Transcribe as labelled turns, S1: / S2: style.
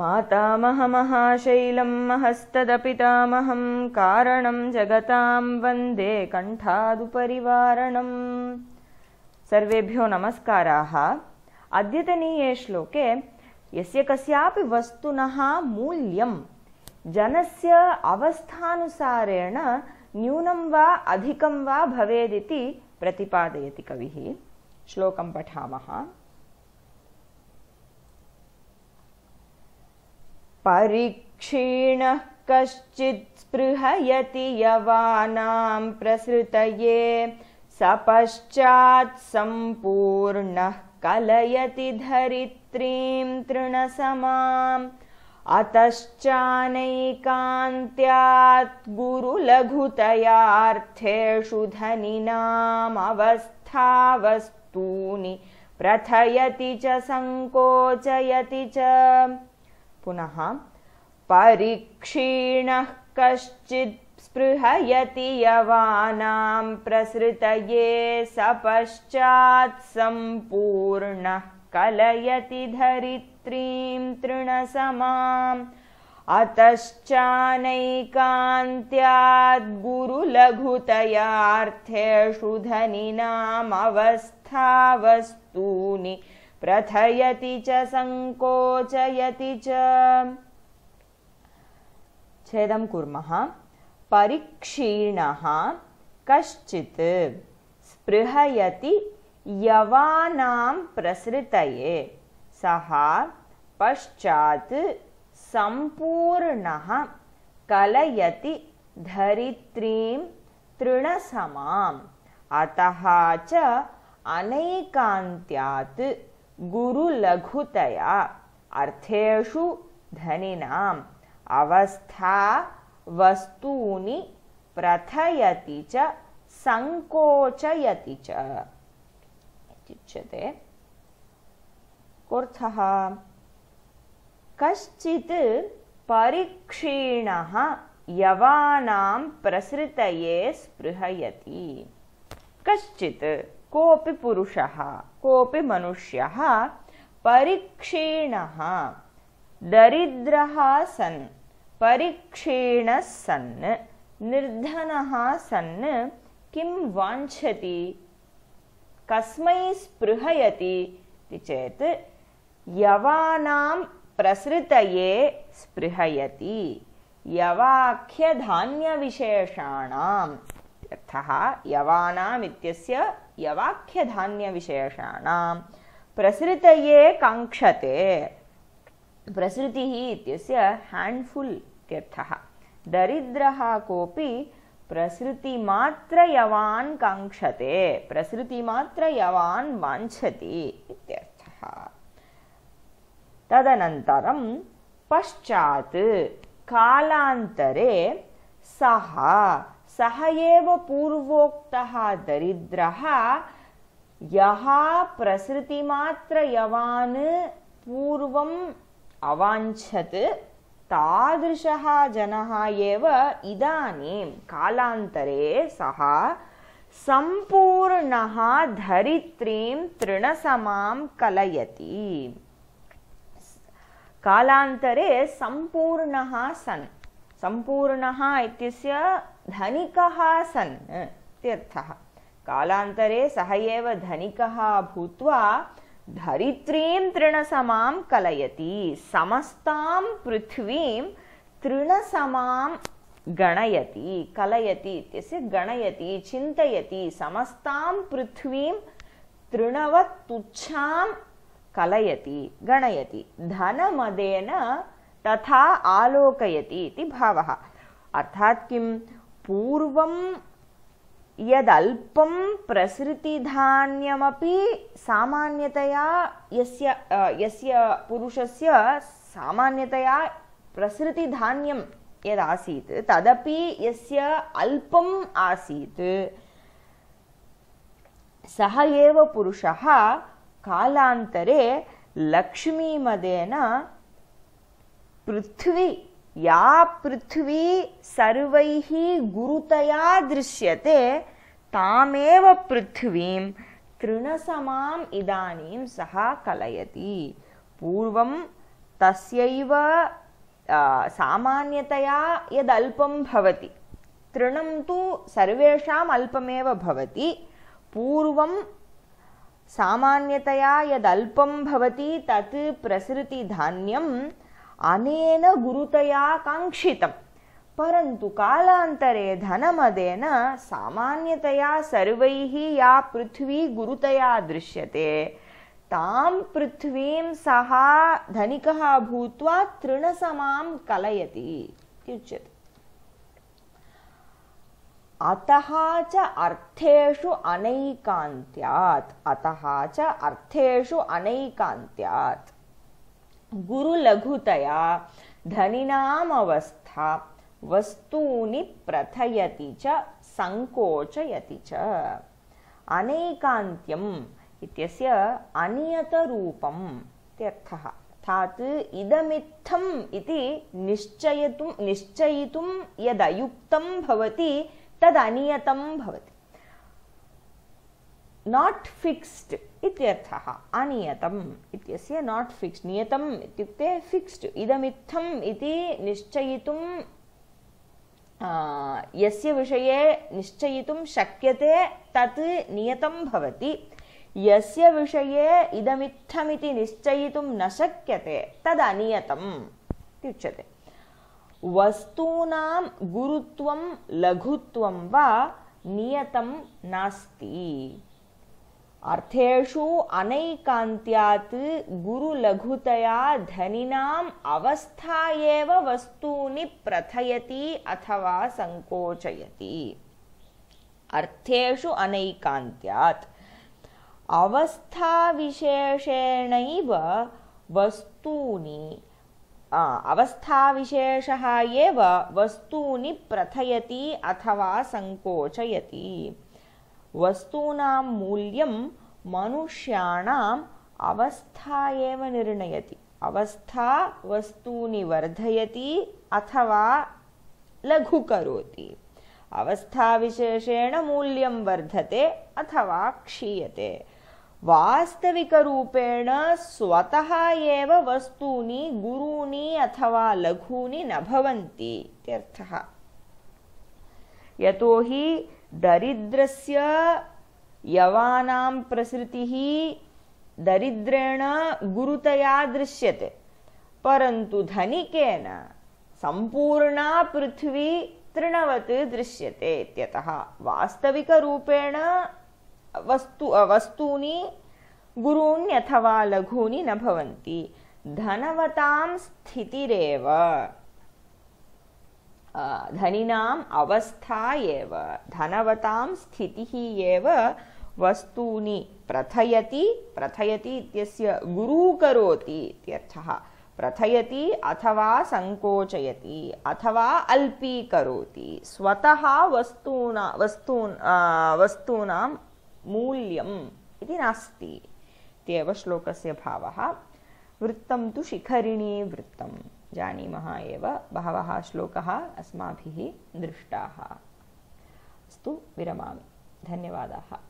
S1: मातामहमहाशैलं महस्तदपितामहं कारणं जगतां वन्दे कण्ठादुपरिवारणं सर्वेभ्यो नमस्काराः अद्यतनीये श्लोके यस्य कस्यापि वस्तुनः मूल्यं जनस्य अवस्थानुसारेण न्यूनं वा अधिकं वा भवेदिति प्रतिपादयति कविः श्लोकं पठामः परिक्षीणः कश्चित् स्पृहयति यवानाम् प्रसृतये सपश्चात् सम्पूर्णः कलयति धरित्रीम् तृणसमाम् अतश्चानैकान्त्यात् गुरुलघुतयार्थेषु धनिनामवस्थावस्तूनि प्रथयति च सङ्कोचयति च पुनः परिक्षीणः कश्चित् स्पृहयति यवानाम् प्रसृतये स पश्चात् सम्पूर्णः कलयति धरित्रीम् तृणसमाम् अतश्चानैकान्त्याद्गुरुलघुतयार्थेषु धनिनामवस्थावस्तूनि प्रथयति च च परिक्षीणः कश्चित् स्पृहयति यवानाम् प्रसृतये सः पश्चात् सम्पूर्णः कलयति धरित्रीं तृणसमाम् अतः च अनेकान्त्यात् गुरुलघुतया अर्थेषु धनिनाम् अवस्थावस्तूनि कश्चित् परिक्षीणः यवानां प्रसृतये स्पृहयति कश्चित् कोऽपि पुरुषः कोऽपि मनुष्यः परिक्षीणः दरिद्रः सन् परिक्षीणः सन् निर्धनः सन् किम् वाञ्छति कस्मै स्पृहयति इति चेत् यवानाम् प्रसृतये स्पृहयति यवाख्यधान्यविशेषाणाम् अर्थः यवानामित्यस्य यवाख्यधान्यविशेषाणां प्रसृतये कङ्क्षते प्रसृतिः इत्यस्य हेण्ड्फुल् इत्यर्थः दरिद्रः कोऽपि प्रसृतिमात्रयवान् कङ्क्षते प्रसृतिमात्रयवान् वाञ्छति इत्यर्थः तदनन्तरं पश्चात् कालान्तरे सः सः एव पूर्वोक्तः दरिद्रः यः प्रसृतिमात्रयवान् पूर्वम् अवाञ्छत् तादृशः जनः एव इदानीं कालान्तरे सः सम्पूर्णः धरित्रीं तृणसमां कलयति कालान्तरे सम्पूर्णः सन् सम्पूर्णः इत्यस्य धनिकः सन् कालान्तरे सः एव धनिकः भूत्वा धरित्रीं तृणसमां कलयति समस्तां पृथ्वीं तृणसमां गणयति कलयति इत्यस्य गणयति चिन्तयति पृथ्वीं तृणवत् तृणवत्तुच्छाम् कलयति गणयति धनमदेन तथा आलोकयति इति भावः अर्थात् किम् पूर्वं यदल्पं प्रसृतिधान्यमपि सामान्यतया यस्य यस्य पुरुषस्य सामान्यतया प्रसृतिधान्यं यदासीत् तदपि यस्य अल्पम् आसीत् सः एव पुरुषः कालान्तरे लक्ष्मीमदेन पृथ्वी या पृथ्वी सर्वैः गुरुतया दृश्यते तामेव पृथ्वीं तृणसमाम् इदानीं सः कलयति पूर्वं तस्यैव सामान्यतया यदल्पं भवति तृणं तु सर्वेषाम् अल्पमेव भवति पूर्वं सामान्यतया यदल्पं भवति तत् प्रसृतिधान्यं अनेन गुरुतया काङ्क्षितम् परन्तु कालान्तरे धनमदेन सामान्यतया सर्वैः या पृथ्वी गुरुतया दृश्यते तां पृथ्वीं सः धनिकः भूत्वा तृणसमां कलयति इत्युच्यते अतः च अर्थेषु अनैकान्त्यात् अतः च अर्थेषु अनैकान्त्यात् गुरुलघुतया धनिनामवस्था वस्तूनि प्रथयति च सङ्कोचयति च अनेकान्त्यम् इत्यस्य अनियतरूपम् इत्यर्थः अर्थात् इदमित्थम् इति निश्चय निश्चयितुं यदयुक्तं भवति तदनियतं भवति ट् फिक्स्ड् इत्यर्थः अनियतम् इत्यस्य नाट् फिक्स्ड् नियतम् इत्युक्ते फिक्स्ड् इदमित्थम् इति निश्चयितुं यस्य विषये निश्चयितुं शक्यते तत् नियतम् भवति यस्य विषये इदमित्थमिति निश्चयितुं न शक्यते तदनियतम् इत्युच्यते वस्तूनां गुरुत्वं लघुत्वं वा नियतम् नास्ति अर्थेषु अनैकान्त्यात् गुरुलघुतया धनिनाम् अवस्था एव वस्तूनि प्रथयति अथवा सङ्कोचयति अर्थेषु अनैकान्त्यात् अवस्थाविशेषेणैव वस्तूनि अवस्थाविशेषः एव वस्तूनि प्रथयति अथवा सङ्कोचयति वस्तूनां मूल्यं मनुष्याणाम् अवस्था एव निर्णयति अवस्था वस्तूनि वर्धयति अथवा लघु करोति अवस्थाविशेषेण मूल्यं वर्धते अथवा क्षीयते वास्तविकरूपेण स्वतः एव वस्तूनि गुरूनि अथवा लघूनि न भवन्ति इत्यर्थः यतोहि दरिद्रस्य यवानाम् प्रसृतिः दरिद्रेण गुरुतया दृश्यते परन्तु धनिकेन सम्पूर्णा पृथ्वी तृणवत् दृश्यते इत्यतः वास्तविकरूपेण वस्तु वस्तूनि गुरून्यथवा लघूनि न भवन्ति धनवताम् स्थितिरेव धनिनाम् अवस्था एव धनवतां स्थितिः एव वस्तूनि प्रथयति प्रथयति इत्यस्य गुरूकरोति इत्यर्थः प्रथयति अथवा सङ्कोचयति अथवा अल्पीकरोति स्वतः वस्तूना वस्तु वस्तूनां मूल्यम् इति नास्ति इत्येव श्लोकस्य भावः वृत्तं तु शिखरिणी वृत्तम् जानीमः एव बहवः श्लोकः अस्माभिः दृष्टाः अस्तु विरमामि धन्यवादाः